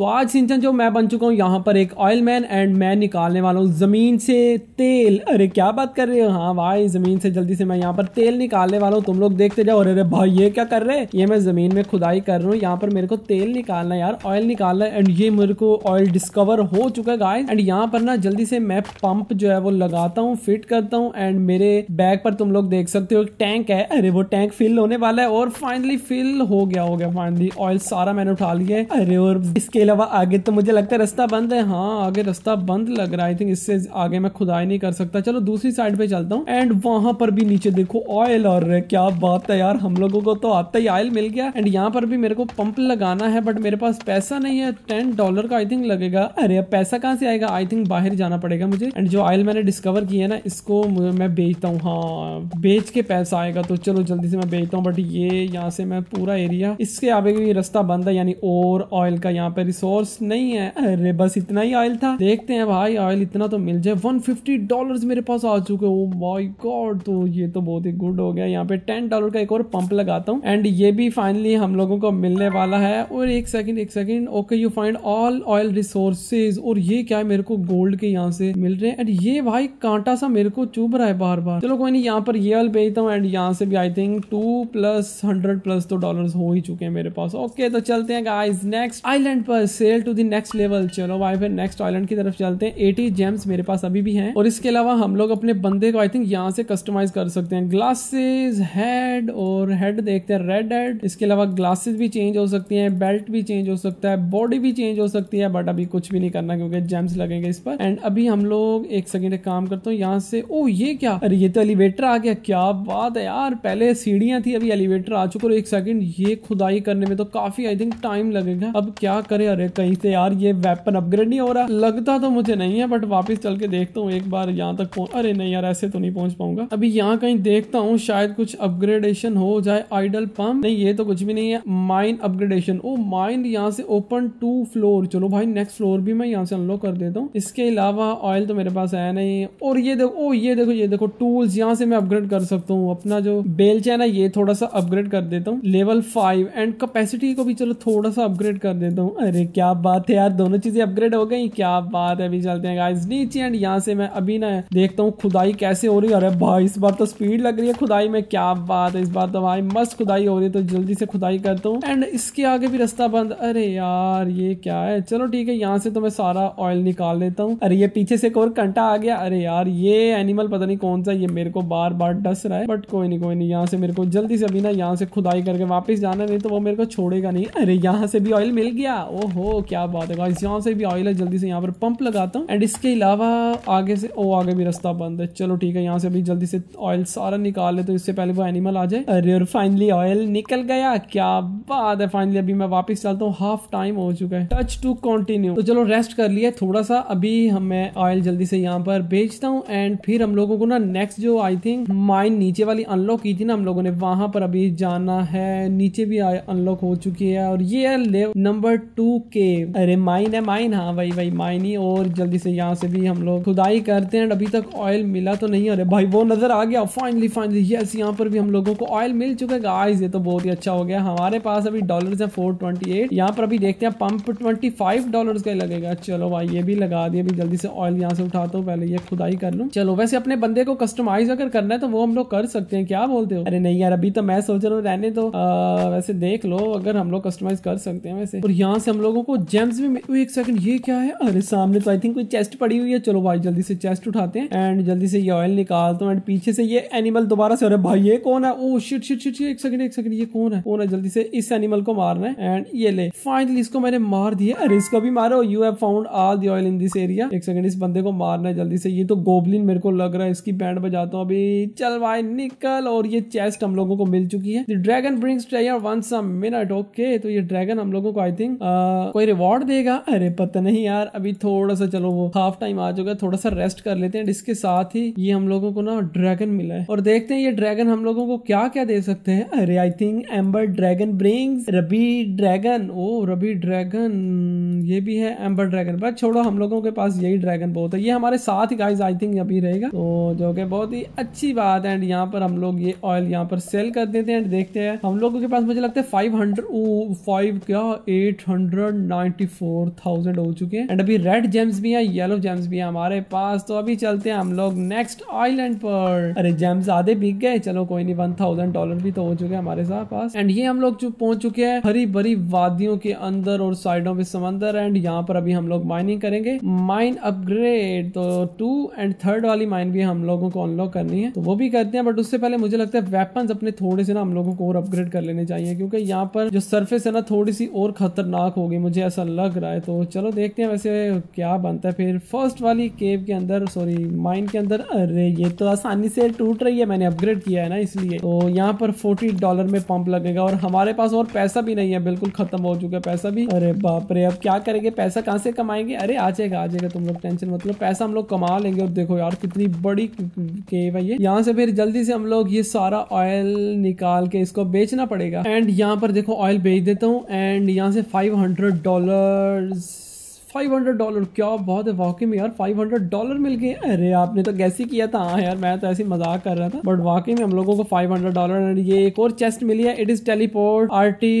तो आज सिंचन जो मैं बन चुका हूँ यहाँ पर एक ऑयल मैन एंड मैं निकालने वाला हूँ ज़मीन से तेल अरे क्या बात कर रहे हो हाँ भाई ज़मीन से जल्दी से मैं यहाँ पर तेल निकालने वाला हूँ तुम लोग देखते जाओ अरे भाई ये क्या कर रहे हैं ये मैं ज़मीन में खुदाई कर रहा हूँ यहाँ पर मेरे को तेल निकालना यार ऑयल निकालना है एंड ये मेरे को ऑयल डिस्कवर हो चुका है गाय एंड यहाँ पर ना जल्दी से मैं पंप जो है वो लगाता हूँ फिट करता हूँ एंड मेरे बैग पर तुम लोग देख सकते हो टैंक है अरे वो टैंक फिल होने वाला है और फाइनली फिल हो गया हो गया फाइनली ऑयल सारा मैंने उठा लिया है अरे और इसके अलावा आगे तो मुझे लगता है रास्ता बंद है हाँ आगे रास्ता बंद लग रहा है आई थिंक इससे आगे मैं खुदाई नहीं कर सकता चलो दूसरी साइड पे चलता हूँ एंड वहां पर भी नीचे देखो ऑयल और क्या बात है यार हम लोगों को तो आता ही ऑयल मिल गया एंड यहाँ पर भी मेरे को पंप लगाना है बट मेरे पास पैसा नहीं है टेन डॉलर का आई थिंक लगेगा अरे पैसा कहाँ से आएगा आई थिंक बाहर जाना पड़ेगा मुझे एंड जो ऑयल मैंने डिस्कवर किया ना इसको मैं बेचता हूँ हाँ बेच के पैसा आएगा तो चलो जल्दी से मैं बेचता हूँ बट ये यहाँ से मैं पूरा एरिया इसके आगे रास्ता बंद है यानी और ऑयल का यहाँ पर इस रिसोर्स नहीं है अरे बस इतना ही ऑयल था देखते हैं भाई ऑयल इतना तो मिल जाए वन फिफ्टी डॉलर मेरे पास आ चुके ओ माय गॉड तो ये तो बहुत ही गुड हो गया यहाँ पे टेन डॉलर का एक और पंप लगाता हूँ एंड ये भी फाइनली हम लोगों को मिलने वाला है और एक सेकंड एक second okay you find all oil resources और ये क्या है मेरे को गोल्ड के यहाँ से मिल रहे हैं एंड ये भाई कांटा सा मेरे को चुभ रहा है बार बार चलो कोई नहीं यहाँ पर ये ऑयल भेजता हूँ एंड यहाँ से भी I think two plus hundred plus तो डॉलर हो ही चुके हैं मेरे पास ओके तो चलते हैं गाइस नेक्स्ट आइलैंड पर sail to the next level चलो भाई फिर नेक्स्ट आइलैंड की तरफ चलते हैं एटी जेम्स मेरे पास अभी भी हैं और इसके अलावा हम लोग अपने बंदे को आई थिंक यहाँ से कस्टमाइज कर सकते हैं ग्लासेस हेड और हेड देखते हैं रेड हेड इसके अलावा ग्लासेस भी चेंज हो सकती है बेल्ट भी चेंज हो सकता है बॉडी भी चेंज हो सकती है बट अभी कुछ भी नहीं करना क्योंकि जेम्स लगेंगे इस पर एंड अभी हम लोग एक सेकेंड काम करते हैं यहाँ से ओ ये क्या अरे ये तो एलिवेटर आ गया क्या बात है यार पहले सीढ़ियां थी अभी एलिवेटर आ चुके और एक सेकेंड ये खुदाई करने में तो काफी आई थिंक टाइम लगेगा अब क्या करे अरे कहीं से यार ये वेपन अपग्रेड नहीं हो रहा लगता तो मुझे नहीं है बट वापस चल के देखता हूँ एक बार यहाँ तक अरे नहीं यार ऐसे तो नहीं पहुंच पाऊंगा अभी यहाँ कहीं देखता हूँ शायद कुछ अपग्रेडेशन हो जाए आइडल पंप नहीं ये तो कुछ भी नहीं है माइन अपग्रेडेशन ओ माइन यहाँ से ओपन टू फ्लोर चलो भाई नेक्स्ट फ्लोर भी मैं यहाँ से अनलॉक कर देता हूँ इसके अलावा ऑयल तो मेरे पास है नहीं और ये देखो ओ ये देखो ये देखो टूल्स यहाँ से मैं अपग्रेड कर सकता हूँ अपना जो बेल चैन है ये थोड़ा सा अपग्रेड कर देता हूँ लेवल फाइव एंड कैपेसिटी को भी चलो थोड़ा सा अपग्रेड कर देता हूँ अरे अरे क्या बात है यार दोनों चीजें अपग्रेड हो गई क्या बात है अभी चलते हैं गाइस नीचे एंड यहाँ से मैं अभी ना देखता हूँ खुदाई कैसे हो रही है अरे भाई इस बार तो स्पीड लग रही है खुदाई में क्या बात है इस बार तो भाई मस्त खुदाई हो रही है तो जल्दी से खुदाई करता हूँ एंड इसके आगे भी रास्ता बंद अरे यार ये क्या है चलो ठीक है यहाँ से तो मैं सारा ऑयल निकाल लेता हूँ अरे ये पीछे से एक और कंटा आ गया अरे यार ये एनिमल पता नहीं कौन सा ये मेरे को बार बार डस रहा है बट कोई नहीं कोई नहीं यहाँ से मेरे को जल्दी से अभी ना यहाँ से खुदाई करके वापस जाना नहीं तो वो मेरे को छोड़ेगा नहीं अरे यहाँ से भी ऑयल मिल गया ओ हो क्या बात है यहाँ से भी ऑयल है जल्दी से यहाँ पर पंप लगाता हूँ एंड इसके अलावा आगे से ओ आगे भी रास्ता बंद है चलो ठीक है यहाँ से अभी जल्दी से ऑयल सारा निकाल ले तो इससे पहले वो एनिमल आ जाए अरे और फाइनली ऑयल निकल गया क्या बात है फाइनली अभी मैं वापस चलता हूँ हाफ टाइम हो चुका है टच टू कंटिन्यू तो चलो रेस्ट कर लिया थोड़ा सा अभी हमें ऑयल जल्दी से यहाँ पर बेचता हूँ एंड फिर हम लोगों को ना नेक्स्ट जो आई थिंक माइन नीचे वाली अनलॉक की थी ना हम लोगों ने वहां पर अभी जाना है नीचे भी अनलॉक हो चुकी है और ये है नंबर टू ओके अरे माइन है माइन हाँ भाई भाई माइन ही और जल्दी से यहाँ से भी हम लोग खुदाई करते हैं अभी तक ऑयल मिला तो नहीं अरे भाई वो नजर आ गया फाइनली फाइनली यस यहाँ पर भी हम लोगों को ऑयल मिल चुका है गाइस ये तो बहुत ही अच्छा हो गया हमारे पास अभी डॉलर है फोर ट्वेंटी एट यहाँ पर अभी देखते हैं पंप ट्वेंटी फाइव डॉलर का लगेगा चलो भाई ये भी लगा दिया अभी जल्दी से ऑयल यहाँ से उठाता हूँ पहले ये खुदाई कर लू चलो वैसे अपने बंदे को कस्टमाइज अगर करना है तो वो हम लोग कर सकते हैं क्या बोलते हो अरे नहीं यार अभी तो मैं सोच रहा हूँ रहने तो वैसे देख लो अगर हम लोग कस्टमाइज कर सकते हैं वैसे और यहाँ से हम लोग लोगों को जेम्स भी एक सेकंड ये क्या है अरे सामने तो आई थिंक कोई चेस्ट पड़ी हुई है चलो भाई जल्दी से चेस्ट उठाते हैं एंड जल्दी से ये ऑयल निकालता हूँ एंड पीछे से ये एनिमल दोबारा से अरे भाई ये कौन है ओ शिट शिट शिट एक सेकंड एक सेकंड ये कौन है कौन है जल्दी से इस एनिमल को मारना है एंड ये ले फाइनली इसको मैंने मार दिया अरे इसको भी मारो you have found all the oil in this area एक सेकंड इस बंदे को मारना है जल्दी से ये तो गोबलिन मेरे को लग रहा है इसकी बैंड बजाता हूँ अभी चल भाई निकल और ये चेस्ट हम लोगों को मिल चुकी है dragon brings once a minute okay तो ये ड्रैगन हम लोगों को आई थिंक कोई रिवॉर्ड देगा अरे पता नहीं यार अभी थोड़ा सा चलो वो हाफ टाइम आ चुका थोड़ा सा रेस्ट कर लेते हैं इसके साथ ही ये हम लोगों को ना ड्रैगन मिला है और देखते हैं ये ड्रैगन हम लोगों को क्या क्या दे सकते हैं अरे I think amber dragon brings ruby dragon oh ruby dragon ये भी है एम्बर ड्रैगन बस छोड़ो हम लोगों के पास यही ड्रैगन बहुत है ये हमारे साथ ही गाइज आई थिंक अभी रहेगा तो जो कि बहुत ही अच्छी बात है एंड यहाँ पर हम लोग ये ऑयल यहाँ पर सेल कर देते हैं एंड देखते हैं हम लोगों के पास मुझे लगता है फाइव हंड्रेड फाइव क्या एट हंड्रेड 194,000 हो चुके हैं एंड अभी रेड जेम्स भी हैं येलो जेम्स भी हैं हमारे पास तो अभी चलते हैं हम लोग नेक्स्ट आइलैंड पर अरे जेम्स आधे बिक गए चलो कोई नहीं वन थाउजेंड डॉलर भी तो हो चुके हैं हमारे साथ पास एंड ये हम लोग जो पहुंच चुके हैं हरी भरी वादियों के अंदर और साइडों पे समंदर एंड यहाँ पर अभी हम लोग माइनिंग करेंगे माइन अपग्रेड तो टू एंड थर्ड वाली माइन भी हम लोगों को अनलॉक करनी है तो वो भी करते हैं बट उससे पहले मुझे लगता है वेपन अपने थोड़े से ना हम लोगों को और अपग्रेड कर लेने चाहिए क्योंकि यहाँ पर जो सर्फेस है ना थोड़ी सी और खतरनाक हो होगी मुझे ऐसा लग रहा है तो चलो देखते हैं वैसे क्या बनता है फिर फर्स्ट वाली केव के अंदर सॉरी माइन के अंदर अरे ये तो आसानी से टूट रही है मैंने अपग्रेड किया है ना इसलिए तो यहाँ पर फोर्टी डॉलर में पंप लगेगा और हमारे पास और पैसा भी नहीं है बिल्कुल खत्म हो चुका है पैसा भी अरे बाप रे अब क्या करेंगे पैसा कहाँ से कमाएंगे अरे आ जाएगा आ जाएगा तुम लोग टेंशन मतलब पैसा हम लोग कमा लेंगे और देखो यार कितनी बड़ी केव है ये यहाँ से फिर जल्दी से हम लोग ये सारा ऑयल निकाल के इसको बेचना पड़ेगा एंड यहाँ पर देखो ऑयल बेच देता हूँ एंड यहाँ से five hundred dollars five hundred dollar क्या बहुत है वाकई में यार फाइव हंड्रेड डॉलर मिल गए अरे आपने तो कैसे किया था हाँ यार मैं तो ऐसे मजाक कर रहा था बट वाकई में हम लोगों को फाइव हंड्रेड डॉलर ये एक और चेस्ट मिली है it is teleport 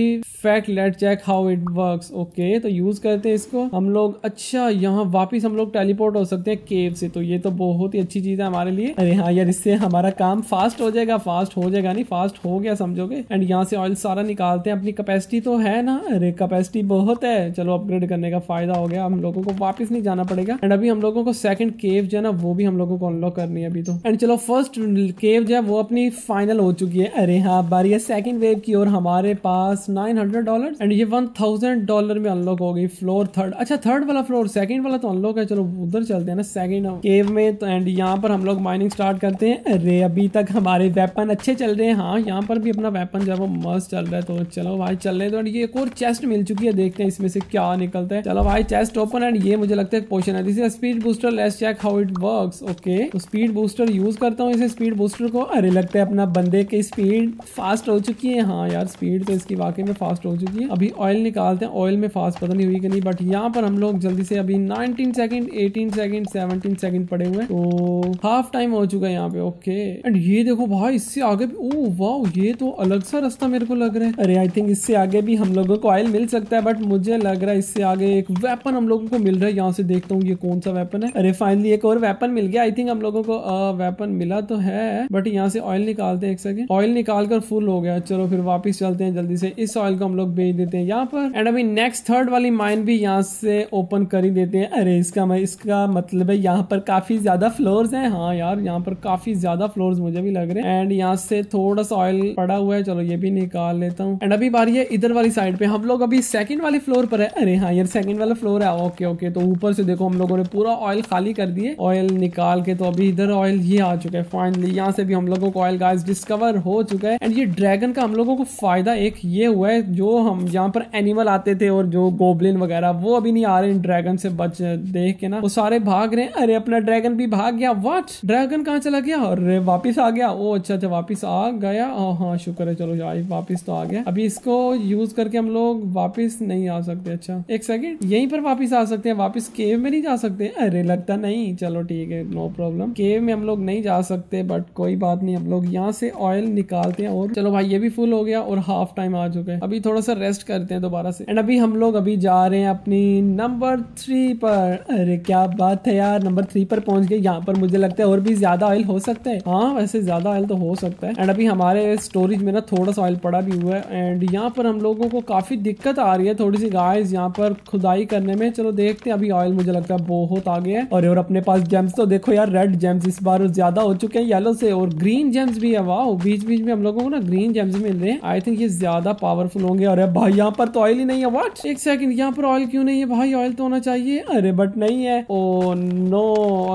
artifact let check how it work okay तो यूज करते हैं इसको हम लोग अच्छा यहाँ वापिस हम लोग टेलीपोर्ट हो सकते हैं केव से तो ये तो बहुत ही अच्छी चीज है हमारे लिए अरे हाँ यार इससे हमारा काम फास्ट हो जाएगा फास्ट हो जाएगा नहीं फास्ट हो गया समझोगे एंड यहाँ से ऑयल सारा निकालते हैं अपनी कैपेसिटी तो है ना अरे कैपेसिटी बहुत है चलो अपग्रेड करने का फायदा हो गया गया हम लोगों को वापस नहीं जाना पड़ेगा एंड अभी हम लोगों को सेकंड केव जो है ना वो भी हम लोगों को अनलॉक करनी है अभी तो एंड चलो फर्स्ट केव जो है वो अपनी फाइनल हो चुकी है अरे हाँ बारी है सेकंड वेव की और हमारे पास नाइन हंड्रेड डॉलर एंड ये वन थाउजेंड डॉलर में अनलॉक हो गई फ्लोर थर्ड अच्छा थर्ड वाला फ्लोर सेकंड वाला तो अनलॉक है चलो उधर चलते हैं ना सेकंड केव में तो एंड यहाँ पर हम लोग माइनिंग स्टार्ट करते हैं अरे अभी तक हमारे वेपन अच्छे चल रहे हैं हाँ यहाँ पर भी अपना वेपन जो है वो मस्त चल रहा है तो चलो भाई चल रहे तो एंड ये एक और चेस्ट मिल चुकी है देखते हैं इसमें से क्या निकलता है चलो भाई चेस्ट लेस ओपन एंड ये मुझे लगता है पोशन है this is speed booster let's check how it work okay तो स्पीड बूस्टर यूज करता हूँ इसे स्पीड बूस्टर को अरे लगता है अपना बंदे की स्पीड फास्ट हो चुकी है हाँ यार स्पीड तो इसकी वाकई में फास्ट हो चुकी है अभी ऑयल निकालते हैं ऑयल में फास्ट पता नहीं हुई कि नहीं बट यहाँ पर हम लोग जल्दी से अभी nineteen second eighteen second seventeen second पड़े हुए तो हाफ टाइम हो चुका है यहाँ पे ओके एंड ये देखो भाई इससे आगे भी ओ वाह ये तो अलग सा रास्ता मेरे को लग रहा है अरे आई थिंक इससे आगे भी हम लोगों को ऑयल मिल सकता है बट मुझे लग रहा है इससे आगे एक वेपन हम लोगों को मिल रहा है यहाँ से देखता हूँ ये कौन सा वेपन है अरे फाइनली एक और वेपन मिल गया आई थिंक हम लोगों को वेपन मिला तो है बट यहाँ से ऑयल निकालते हैं एक सेकंड ऑयल निकाल कर फुल हो गया चलो फिर वापिस चलते हैं जल्दी से इस ऑयल को हम लोग बेच देते हैं यहाँ पर एंड अभी नेक्स्ट थर्ड वाली माइन भी यहाँ से ओपन कर ही देते हैं अरे इसका मैं इसका मतलब है यहाँ पर काफी ज्यादा फ्लोर है हाँ यार यहाँ पर काफी ज्यादा फ्लोर मुझे भी लग रहे हैं एंड यहाँ से थोड़ा सा ऑयल पड़ा हुआ है चलो ये भी निकाल लेता हूँ एंड अभी बारी है इधर वाली साइड पे हम लोग अभी सेकंड वाले फ्लोर पर है अरे हाँ यार सेकंड वाला फ्लोर है अच्छा ओके ओके तो ऊपर से देखो हम लोगों ने पूरा ऑयल खाली कर दिए ऑयल निकाल के तो अभी इधर ऑयल ये आ चुका है फाइनली यहाँ से भी हम लोगों को ऑयल गाइस डिस्कवर हो चुका है एंड ये ड्रैगन का हम लोगों को फायदा एक ये हुआ है जो हम यहाँ पर एनिमल आते थे और जो गोबलिन वगैरह वो अभी नहीं आ रहे ड्रैगन से बच देख के ना वो सारे भाग रहे हैं अरे अपना ड्रैगन भी भाग गया वाट ड्रैगन कहाँ चला गया अरे वापिस आ गया ओ अच्छा अच्छा वापिस आ गया हाँ शुक्र है चलो यार वापिस तो आ गया अभी इसको यूज करके हम लोग वापिस नहीं आ सकते अच्छा एक सेकेंड यहीं पर वापिस वापिस आ सकते हैं वापिस केव में नहीं जा सकते अरे लगता नहीं चलो ठीक है नो प्रॉब्लम केव में हम लोग नहीं जा सकते बट कोई बात नहीं हम लोग यहाँ से ऑयल निकालते हैं और चलो भाई ये भी फुल हो गया और हाफ टाइम आ चुका है अभी थोड़ा सा रेस्ट करते हैं दोबारा से एंड अभी हम लोग अभी जा रहे हैं अपनी नंबर थ्री पर अरे क्या बात है यार नंबर थ्री पर पहुंच गए यहाँ पर मुझे लगता है और भी ज्यादा ऑयल हो सकता है हाँ वैसे ज्यादा ऑयल तो हो सकता है एंड अभी हमारे स्टोरेज में ना थोड़ा सा ऑयल पड़ा भी हुआ है एंड यहाँ पर हम लोगों को काफी दिक्कत आ रही है थोड़ी सी गाय यहाँ पर खुदाई करने में हैं चलो देखते हैं अभी ऑयल मुझे लगता है बहुत आगे है और, और अपने पास जेम्स तो देखो यार रेड जेम्स इस बार ज्यादा हो चुके हैं येलो से और ग्रीन जेम्स भी है वाह बीच बीच में हम लोगों को ना ग्रीन जेम्स मिल रहे हैं आई थिंक ये ज्यादा पावरफुल होंगे अरे भाई यहाँ पर तो ऑयल ही नहीं है वाट एक सेकंड यहाँ पर ऑयल क्यों नहीं है भाई ऑयल तो होना चाहिए अरे बट नहीं है ओ oh, नो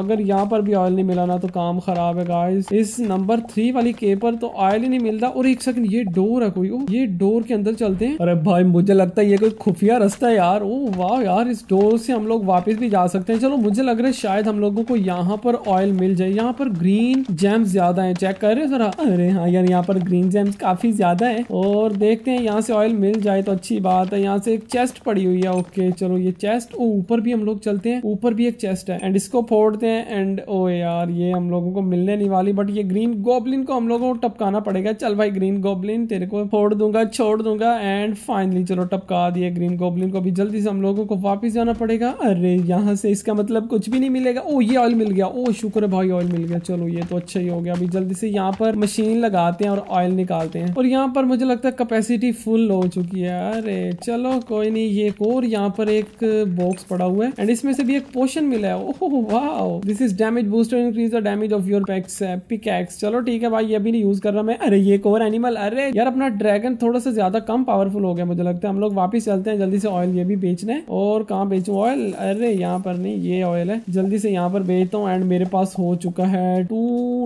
अगर यहाँ पर भी ऑयल नहीं मिला ना तो काम खराब है गाइस इस नंबर थ्री वाली के पर तो ऑयल ही नहीं मिलता और एक सेकंड ये डोर है कोई ओ oh, ये डोर के अंदर चलते हैं अरे भाई मुझे लगता है ये कोई खुफिया रास्ता है यार ओ oh, वाह यार इस डोर से हम लोग वापस भी जा सकते हैं चलो मुझे लग रहा है शायद हम लोगों को यहाँ पर ऑयल मिल जाए यहाँ पर ग्रीन जेम्स ज्यादा है चेक कर रहे जरा अरे हाँ यार यहाँ पर ग्रीन जेम्स काफी ज्यादा हैं और देखते हैं यहाँ से ऑयल मिल जाए तो अच्छी बात है यहाँ से एक चेस्ट पड़ी हुई है ओके चलो ये चेस्ट ऊपर भी हम लोग चलते हैं ऊपर भी एक चेस्ट है एंड इसको फोड़ते हैं एंड ओ यार ये हम लोगों को मिलने नहीं वाली बट ये ग्रीन गोबलिन को हम लोगों को टपकाना पड़ेगा चल भाई ग्रीन गोबलिन तेरे को फोड़ दूंगा छोड़ दूंगा एंड फाइनली चलो टपका दिए ग्रीन गोबलिन को भी जल्दी से हम लोगों को वापस वापस जाना पड़ेगा अरे यहाँ से इसका मतलब कुछ भी नहीं मिलेगा ओ ये ऑयल मिल गया ओ शुक्र है भाई ऑयल मिल गया चलो ये तो अच्छा ही हो गया अभी जल्दी से यहाँ पर मशीन लगाते हैं और ऑयल निकालते हैं और यहाँ पर मुझे लगता है कैपेसिटी फुल हो चुकी है अरे चलो कोई नहीं ये और यहाँ पर एक बॉक्स पड़ा हुआ है एंड इसमें से भी एक पोशन मिला है ओह वाह this is damage booster increase the damage of your packs pickaxe चलो ठीक है भाई ये भी नहीं यूज कर रहा मैं अरे ये एक और एनिमल अरे यार अपना ड्रैगन थोड़ा सा ज्यादा कम पावरफुल हो गया मुझे लगता है हम लोग वापिस चलते हैं जल्दी से ऑयल ये भी बेचने और कहाँ बेचूँ ऑयल अरे यहाँ पर नहीं ये ऑयल है जल्दी से यहाँ पर बेचता हूँ एंड मेरे पास हो चुका है टू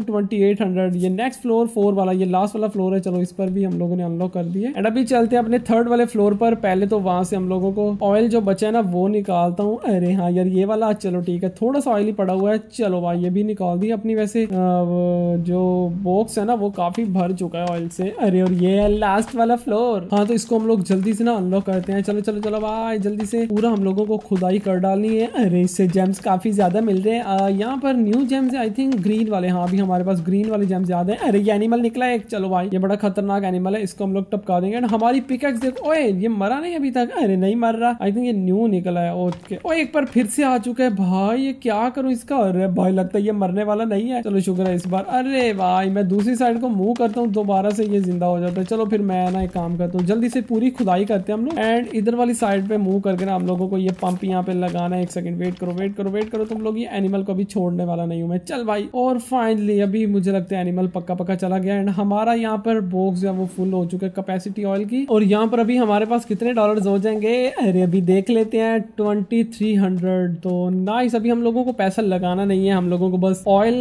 ट्वेंटी एट हंड्रेड ये नेक्स्ट फ्लोर फोर वाला ये लास्ट वाला फ्लोर है चलो इस पर भी हम लोगों ने अनलॉक कर दिया एंड अभी चलते हैं अपने थर्ड वाले फ्लोर पर पहले तो वहां से हम लोगों को ऑयल जो बचा है ना वो निकालता हूँ अरे हाँ यार ये वाला चलो ठीक है थोड़ा सा ऑयल ही पड़ा हुआ है चलो भाई ये भी निकाल दिया अपनी वैसे जो बॉक्स है ना वो काफी भर चुका है ऑयल से अरे और ये है लास्ट वाला फ्लोर हाँ तो इसको हम लोग जल्दी से ना अनलॉक करते हैं चलो चलो चलो भाई जल्दी से पूरा हम लोगों को खुदाई कर डालनी है अरे इससे जेम्स काफी ज्यादा मिल रहे हैं यहाँ पर new gems I think green वाले हाँ अभी हम हमारे पास ग्रीन वाले जेम्स याद है अरे ये एनिमल निकला है चलो भाई ये बड़ा खतरनाक एनिमल है इसको हम लोग टपका देंगे एंड हमारी पिकअक्स देखो ओए ये मरा नहीं अभी तक अरे नहीं मर रहा आई थिंक ये न्यू निकला है ओके ओ एक बार फिर से आ चुका है भाई ये क्या करूँ इसका अरे भाई लगता है ये मरने वाला नहीं है चलो शुक्र है इस बार अरे भाई मैं दूसरी साइड को मूव करता हूँ दोबारा से ये जिंदा हो जाता है चलो फिर मैं ना एक काम करता हूँ जल्दी से पूरी खुदाई करते हैं हम लोग एंड इधर वाली साइड पे मूव करके ना हम लोगों को ये पंप यहाँ पे लगाना है एक सेकंड वेट करो वेट करो वेट करो तुम लोग ये एनिमल को भी छोड़ने वाला नहीं हूँ मैं चल भाई और फाइनली इसलिए अभी मुझे लगता है एनिमल पक्का पक्का चला गया एंड हमारा यहाँ पर बॉक्स जो वो फुल हो चुका है कैपेसिटी ऑयल की और यहाँ पर अभी हमारे पास कितने डॉलर्स हो जाएंगे अरे अभी देख लेते हैं ट्वेंटी थ्री हंड्रेड तो नाइस अभी हम लोगों को पैसा लगाना नहीं है हम लोगों को बस ऑयल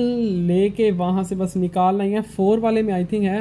लेके वहां से बस निकालना ही है फोर वाले में आई थिंक है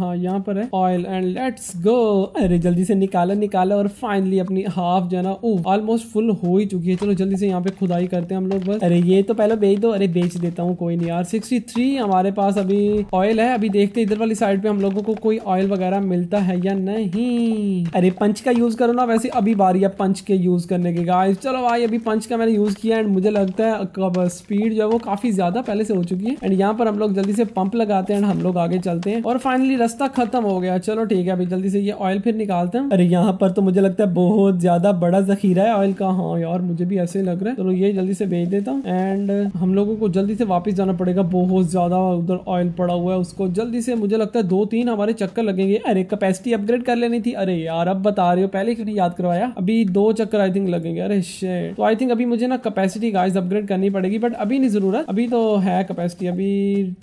हाँ यहाँ पर है ऑयल एंड लेट्स गो अरे जल्दी से निकाला निकाले और फाइनली अपनी हाफ जो है ना ऑलमोस्ट फुल हो ही चुकी है चलो जल्दी से यहाँ पे खुदाई करते हैं हम लोग बस अरे ये तो पहले बेच दो अरे बेच देता हूँ कोई नहीं यार सिक्सटी जी हमारे पास अभी ऑयल है अभी देखते इधर वाली साइड पे हम लोगों को कोई ऑयल वगैरह मिलता है या नहीं अरे पंच का यूज करो ना वैसे अभी बारी है पंच के यूज करने के गाइस चलो भाई अभी पंच का मैंने यूज किया एंड मुझे लगता है स्पीड जो है वो काफी ज्यादा पहले से हो चुकी है एंड यहाँ पर हम लोग जल्दी से पंप लगाते हैं हम लोग आगे चलते हैं और फाइनली रास्ता खत्म हो गया चलो ठीक है अभी जल्दी से ये ऑयल फिर निकालते हैं अरे यहाँ पर तो मुझे लगता है बहुत ज्यादा बड़ा जखीरा है ऑयल का हाँ यार मुझे भी ऐसे लग रहा है चलो ये जल्दी से भेज देता हूँ एंड हम लोगों को जल्दी से वापस जाना पड़ेगा बहुत ज़्यादा उधर ऑयल पड़ा हुआ है उसको जल्दी से मुझे लगता है दो तीन हमारे चक्कर लगेंगे अरे कैपेसिटी अपग्रेड कर लेनी थी अरे यार अब बता रहे हो पहले क्यों नहीं याद करवाया अभी दो चक्कर आई थिंक लगेंगे अरे शेट तो आई थिंक अभी मुझे ना कैपेसिटी गाइस अपग्रेड करनी पड़ेगी बट अभी नहीं ज़रूरत अभी तो है कैपेसिटी अभी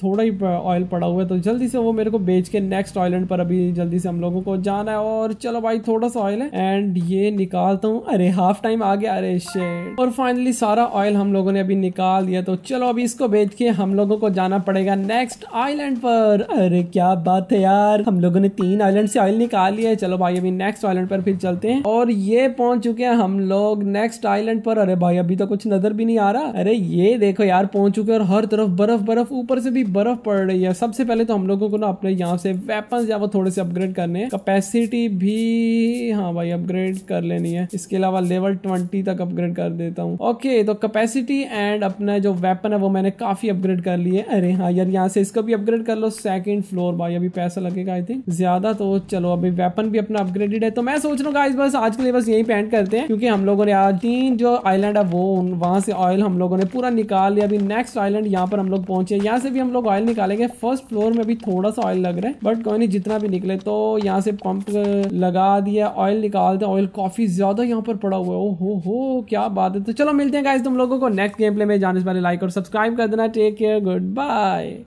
थोड़ा ही ऑयल पड़ा हुआ है तो जल्दी से वो मेरे को बेच के नेक्स्ट आइलैंड पर अभी जल्दी से हम लोगों को जाना है और चलो भाई थोड़ा सा ऑयल है एंड ये निकालता हूँ अरे हाफ टाइम आ गया अरे शेट और फाइनली सारा ऑयल हम लोगों ने अभी निकाल दिया तो चलो अभी इसको बेच के हम लोगों को जाना करना पड़ेगा नेक्स्ट आइलैंड पर अरे क्या बात है यार हम लोगों ने तीन आइलैंड से ऑयल निकाल लिया है चलो भाई अभी नेक्स्ट आइलैंड पर फिर चलते हैं और ये पहुंच चुके हैं हम लोग नेक्स्ट आइलैंड पर अरे भाई अभी तो कुछ नजर भी नहीं आ रहा अरे ये देखो यार पहुंच चुके और हर तरफ बर्फ बर्फ ऊपर से भी बर्फ पड़ रही है सबसे पहले तो हम लोगों को ना अपने यहाँ से वेपन या वो थोड़े से अपग्रेड करने कैपेसिटी भी हाँ भाई अपग्रेड कर लेनी है इसके अलावा लेवल ट्वेंटी तक अपग्रेड कर देता हूँ ओके तो कैपेसिटी एंड अपना जो वेपन है वो मैंने काफी अपग्रेड कर लिए अरे करें हाँ यार यहाँ से इसका भी अपग्रेड कर लो सेकंड फ्लोर भाई अभी पैसा लगेगा आई थिंक ज्यादा तो चलो अभी वेपन भी अपना अपग्रेडेड है तो मैं सोच रहा हूँ बस आज के लिए बस यही पेंट करते हैं क्योंकि हम लोगों ने आज तीन जो आइलैंड है वो वहां से ऑयल हम लोगों ने पूरा निकाल लिया अभी नेक्स्ट आइलैंड यहाँ पर हम लोग पहुंचे यहाँ से भी हम लोग ऑयल निकालेंगे फर्स्ट फ्लोर में भी थोड़ा सा ऑयल लग रहा है बट कोई नहीं जितना भी निकले तो यहाँ से पंप लगा दिया ऑयल निकालते हैं ऑयल काफी ज्यादा यहाँ पर पड़ा हुआ है ओ हो हो क्या बात है तो चलो मिलते हैं गाइज तुम लोगों को नेक्स्ट गेम प्ले में जाने से पहले लाइक और सब्सक्राइब कर देना take care good bye Bye.